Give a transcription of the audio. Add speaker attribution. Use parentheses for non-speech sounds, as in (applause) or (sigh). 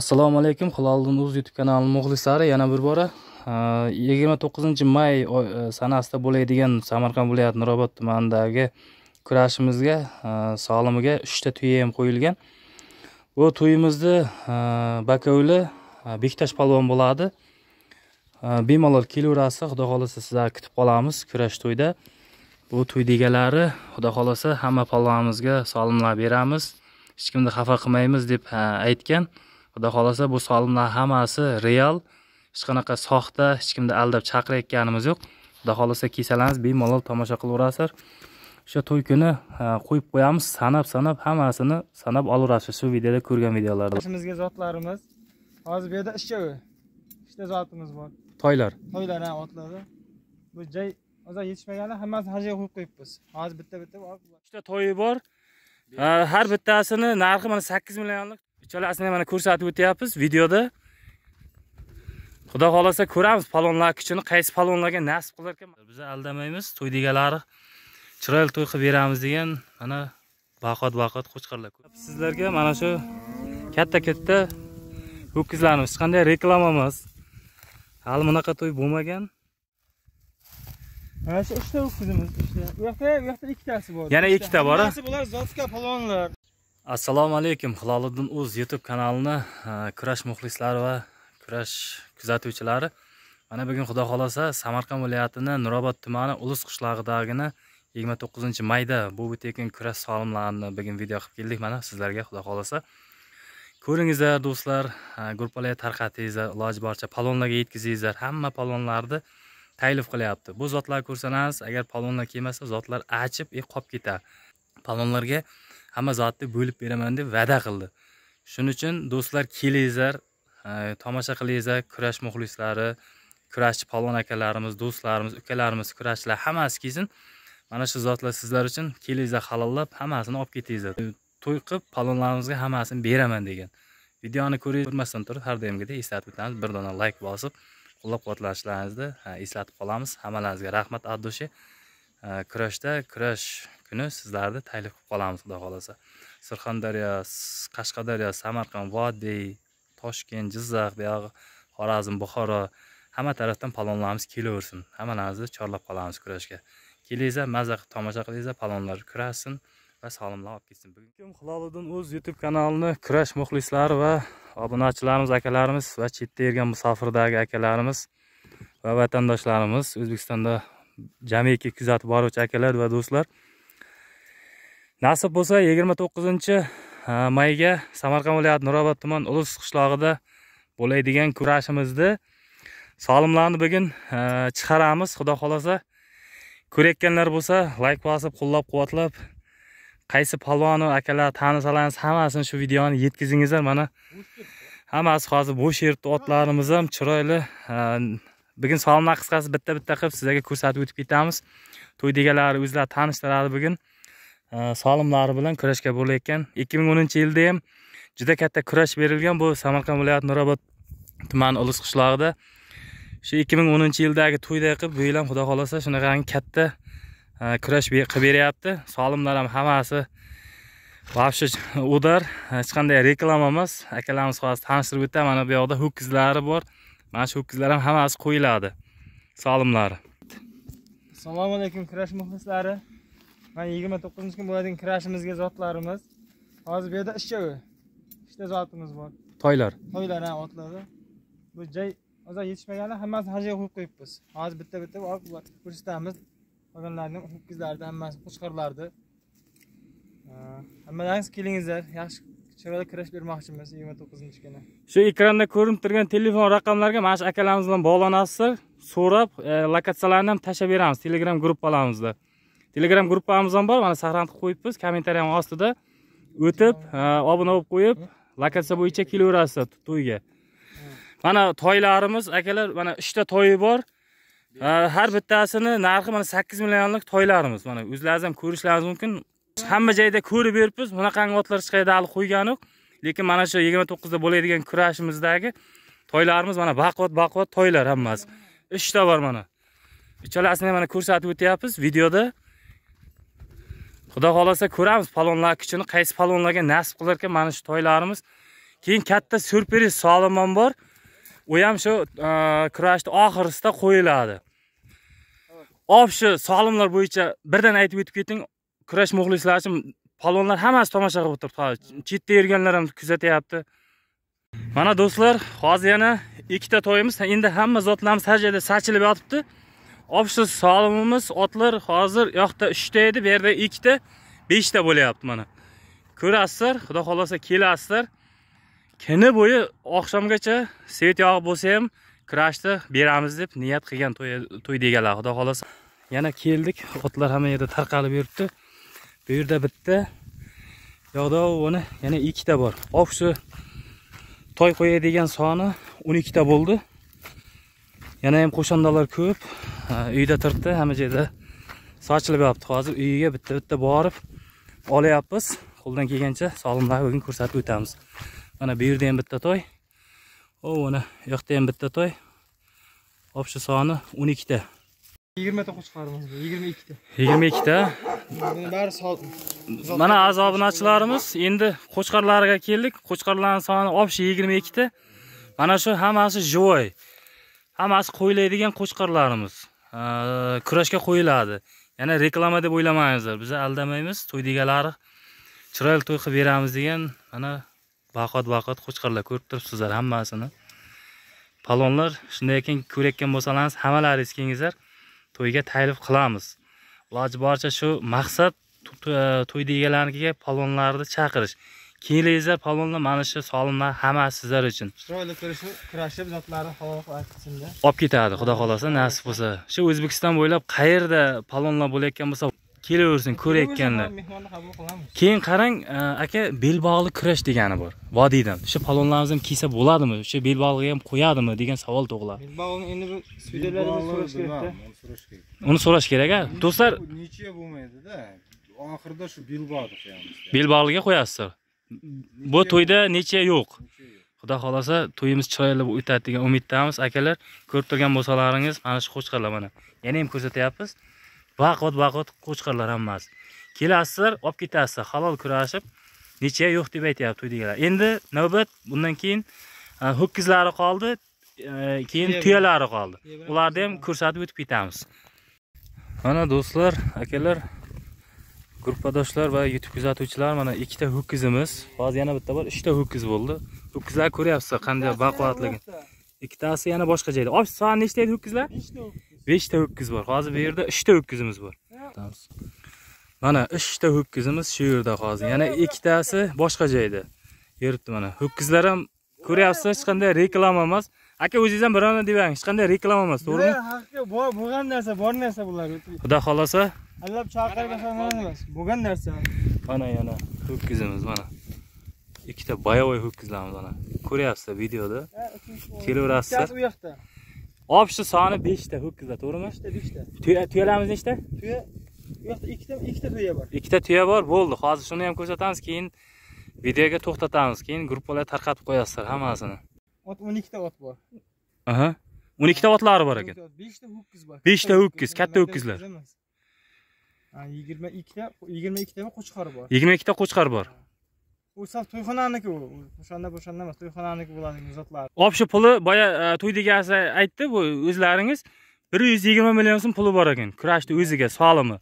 Speaker 1: assalomu alaykum hiloliddin uz youtube kanali muxlislari yana bir bora yigirma to'qqizinchi may e, sanasida bo'ladigan samarqand viloyati nurobod tumanidagi kurashimizga e, solimiga uchta tuya ham qo'yilgan bu tuyimizni e, bakovli bektash polvon bo'ladi bemalol kelaverasiz xudo xohlasa sizlarni kutib qolamiz kurash to'yda bu to'y degalari xudo xohlasa hamma polvonimizga solimlar beramiz hech kimni xafa qilmaymiz deb aytgan xudo xohlasa bu solimlar hammasi real hech qanaqa soxta hech kimni aldab chaqirayotganimiz yo'q xudo xohlasa kelsalaringiz bemalol tomosha qilaverasizlar o'sha to'y kuni qo'yib qo'yamiz sanab sanab hammasini sanab olaverasizlar shu videoda ko'rgan videolarda
Speaker 2: o'zimizga zotlarimiz hozir bu yerda ishchi uchta zotimiz bor
Speaker 1: toylar toylar ha
Speaker 2: otlar bu joy hozir yetishmaganda hammasini har joyga qo'yib qo'yibmiz hozir bitta bitta uchta
Speaker 1: toyi bor har bittasini narxi mana sakkiz millionlik uchalasini mana ko'rsatib o'tyapmiz videoda xudo xohlasa ko'ramiz palonlar kuchini qaysi palonlarga nasib qilar ekan biz aldamaymiz to'y chiroyli to'y qilib beramiz degan mana baqot baquvvat qo'chqorlar sizlarga mana shu katta katta ho'kizlarimiz hech qanday reklama emas hali bunaqa to'y bo'lmagan
Speaker 2: mana shu uchta ho'kizimiz uchta u yoqda u yoqda ikkitasi bor yana ikkita bor bular zotka palonlar
Speaker 1: assalomu alaykum hiloliddin uz youtube kanalini e, kurash muxlislari va kurash kuzatuvchilari mana bugun xudo xohlasa samarqand viloyatini nurobod tumani ulus qishlog'idagini yigirma to'qqizinchi mayda bu tekin kurash solimlarini bugun video qilib keldik mana sizlarga xudo xohlasa ko'ringizlar do'stlar e, gruppalarga tarqatingizlar iloji boricha palonlarga yetkazingizlar hamma palonlarni taklif qilyapti bu zotlarni ko'rsangiz agar palonlar kelmasa zotlar achib e, qolib ketadi palonlarga hamma zotni bo'lib beraman deb va'da qildi shuning uchun do'stlar kelinglar tomosha qilinglar kurash muxlislari kurashchi polvon akalarimiz do'stlarimiz ukalarimiz kurashchilar hammasi kelsin mana shu zotlar sizlar uchun kelinglar halollab hammasini olib ketinglar to'y qilib palonlarimizga hammasini beraman degan videoni ko'ring ko'rmasdan turib har doimgidek eslatib o'tamiz bir dona layk bosib qo'llab quvvatlashlaringizni eslatib qolamiz hammalaringizga rahmat от души kurashda kurash kuni sizlarni taklif qilib qolamiz xudo xohlasa surxondaryo qashqadaryo samarqand vodiy toshkent jizzax buyog'i xorazm buxoro hamma tarafdan palonlarimiz kelaversin hammalarimizni chorlab qolamiz kurashga kelinglar maza qilib tomosha qilinglar palonlar kurashsin va sog'lomlar olib ketsin bugun hiloliddin o'z youtube kanalini kurash muxlislari va obunachilarimiz akalarimiz va chetda yurgan musofirdagi akalarimiz va vatandoshlarimiz o'zbekistonda jamiki kuzatib boruvchi akalar va do'stlar nasib bo'lsa 29 mayga samarqand viloyati nurobod tuman ulus qishlog'ida bo'ladigan kurashimizni solimlarni bugun chiqaramiz xudo xohlasa ko'rayotganlar bo'lsa layk bosib qo'llab quvvatlab qaysi palvon akalar tanisalaringiz hammasini shu videoni yetkazingizlar mana hammasi hozir bo'sh yeribdi otlarimiz ham chiroyli bugun solimlar qisqasi bitta bitta qilib sizlarga ko'rsatib o'tib ketamiz to'y deganlari o'zlari tanishtiradi bugun Э, solimlari bilan kurashga bo'layotgan ikki ming o'ninchi yilda ham juda katta kurash berilgan bu samarqand viloyati nurobod tumani ulus qishlog'ida shu ikki ming o'ninchi yildagi to'yda qilib bu yil ham xudo xohlasa shunaqangi katta e, kurash qilib beryapti solimlar ham hammasi вообще (laughs) udar hech qanday reklama emas akalarimiz hozir tanishtirib o'tdi mana bu yoqda ho'kizlari bor mana shu ho'kizlar ham hammasi qo'yiladi solimlari
Speaker 2: assalomu alaykum kurash muxlislari mana yigirma to'qqizinchi kun bo'ladigan kirashimizga zotlarimiz hozir bu yerda ishchovi uchta zotimiz bor
Speaker 1: toylar toylar ha
Speaker 2: otlari bu joy hozir yetishmaganda hammasini hajga qo'yib qo'yibmiz hozir bitta bitta olib ko'rsatamiz qolganlarni ho'kizlarni hammasi qo'chqorlarni hammalaringiz kelingizlar yaxshi chiroyli kurash bermoqchimiz yigirma to'qqizinchi kuni
Speaker 1: shu ekranda ko'rinib turgan telefon raqamlariga mana shu akalarimiz bilan bog'lanasizlar so'rab e, lokatsiyalarni ham tashlab beramiz telegram telegram gruppamiz ham bor mana sahranib qo'yibmiz kommentariy ostida o'tib obuna bo'lib qo'yib lokatsiya bo'yicha kelaverasizlar to'yga mana toylarimiz akalar mana uchta toyi bor har bittasini narxi mana sakkiz millionlik toylarimiz mana o'zlaringiz ham ko'rishlaringiz mumkin hamma joyda ko'rib beribmiz bunaqangi otlar hech qayerda hali qo'ygan yo'q lekin mana shu yigirma to'qqizda bo'ladigan kurashimizdagi toylarimiz mana baquvvat baquvvat toylar hammasi uchta bor mana uchalasini mana ko'rsatib o'tyapmiz videoda xudo xohlasa ko'ramiz palonlatkichini qaysi palonlarga nasib qilar ekan mana shu toylarimiz keyin katta syurpriz ham bor u ham shu e, kurashni oxirisida qo'yiladi общий solimlar bo'yicha birdan aytib o'tib keting kurash muxlislari uchun palonlar hammasi tomosha qilib o'tiribdi chetda yurganlar ham kuzatyapti mana do'stlar hozir yana ikkita to'yimiz endi hamma zotlarimiz sajada sachilib yotibdi obshiz solimimiz otlar hozir yoqda 3 ta edi bu yerda 2 ta 5 ta bo'lyapti mana ko'rasizlar xudo xohlasa kelasizlar Kini bo'yi oqshomgacha svet yog'i bo'lsa ham krashni beramiz deb niyat qilgan to'y deganlar xudo xohlasa yana keldik otlar hamma yerda tarqalib yuribdi bu yerda bitta yoqda uni yana 2 ikkita bor obshi toy qo'yadigan soni 12 ikkita bo'ldi yana ham qo'shandalar ko'p uyda turibdi hamma joyda sochilib yotibdi hozir uyiga bitta bitta borib olyapmiz qo'ldan kelgancha solimlarni bugun ko'rsatib o'tamiz mana bu yerda ham bitta toy o mana u yoqda ham bitta toy общий soni o'n ikkita yigirmata qo'chqorimiz yigirma ikkita yigirma ikkita
Speaker 2: bari
Speaker 1: mana aziz obunachilarimiz endi qo'chqorlarga keldik qo'chqorlarni soni общий yigirma ikkita mana shu hammasi живой hammasi qo'yiladigan qo'chqorlarimiz kurashga qo'yiladi yana reklama deb o'ylamangizlar biz aldamaymiz to'y deganlari chiroyli to'y qilib beramiz degan mana baqot baqot qo'chqorlar ko'rib turibsizlar hammasini palonlar shunday ekan ko'rayotgan bo'lsalaringiz hammalaringiz kelingizlar to'yga taklif qilamiz iloji boricha shu maqsad to'y deganlarnikiga palonlarni chaqirish kiyiningizlar palonlar mana shu solimlar hammasi sizlar uchun
Speaker 2: chiroyli kurashib zotlari havo qismda
Speaker 1: olib ketadi xudo xohlasa nasib bo'lsa shu o'zbekiston bo'ylab qayerda palonlar bo'layotgan bo'lsa kelaversin ko'rayotganlar keyin qarang e, aka belbog'li kurash degani bor vodiydan shu palonlarimizni ham kiysa bo'ladimi shu bel ham qo'yadimi degan savol tug'iladi
Speaker 2: bel bog'ini endi suydalarimiz so'rash kerakda
Speaker 1: uni so'rash kerak a do'stlar
Speaker 2: necha bo'lmaydida oxirida shu bel qo'yamiz
Speaker 1: belbog'liga bog'liga qo'yasizlar bu to'yda necha yo'q xudo xohlasa to'yimiz chiroyli o'tadi degan umiddamiz akalar ko'rib turgan bo'lsalaringiz mana shu qo'chqorlar mana yana ham ko'rsatyapmiz baquvvat baquvvat qo'chqorlar hammasi kelasizlar olib ketasizlar halol kurashib necha yo'q deb aytyapti to'ydagilar endi navbat bundan keyin e, ho'kizlari qoldi e, keyin tuyalari qoldi ularni ham ko'rsatib o'tib ketamiz mana do'stlar akalar Gruppadoshlar va YouTube kuzatuvchilar mana ikkita ho'kizimiz, hozir yana bitta bor, 3ta ho'kiz bo'ldi. Ho'kizlar ko'ryapsizlar qanday baquvvatligi. Ikkitasi yana boshqa joyda. Osh soni nechta edi ho'kizlar? 5ta ho'kiz bor. Hozir bu yerda 3ta ho'kizimiz bor. Mana 3ta ho'kizimiz shu yerda hozir. Yana ikkitasi boshqa joyda. Yuribdi mana. Ho'kizlar ham ko'ryapsiz hech qanday reklama emas. aka o'zingiz ham birovni demang hech qanday reklama emas to'g'rimi
Speaker 2: haqiqiy bor bo'lgan narsa bor narsa bular xudo xohlasa allab chaqirmasa emas bo'lgan narsa
Speaker 1: mana yana ho'kizimiz mana ikkita boyovoy ho'kizlarimiz mana ko'ryapsizlar videoda kelaverasizlar u yoqda obshi soni beshta ho'kizlar to'g'rimi beshta beshta tuya tuyalarimiz nechta
Speaker 2: tuya u yoqda ikkita ikkita tuya bor
Speaker 1: ikkita tuya bor bo'ldi hozir shuni ham ko'rsatamiz keyin videoga to'xtatamiz keyin gruppalarga tarqatib qo'yasizlar hammasini
Speaker 2: ot o'n ikkita ot bor
Speaker 1: aha o'n ikkita otlari bor ekan
Speaker 2: beshta ho'kiz bor beshta ho'kiz katta ho'kizlar yigirma ikkita yigirma ikkitami qo'chqori
Speaker 1: bor yigirma ikkita qo'chqor bor
Speaker 2: u sal to'yxonaniki u o'shanda bo'shanda emas to'yxonaniki bo'ladi zotlari
Speaker 1: общий puli boya e, to'y egasi aytdi bu o'zlaringiz bir yuz yigirma million so'm puli bor ekan kurashni o'ziga solimi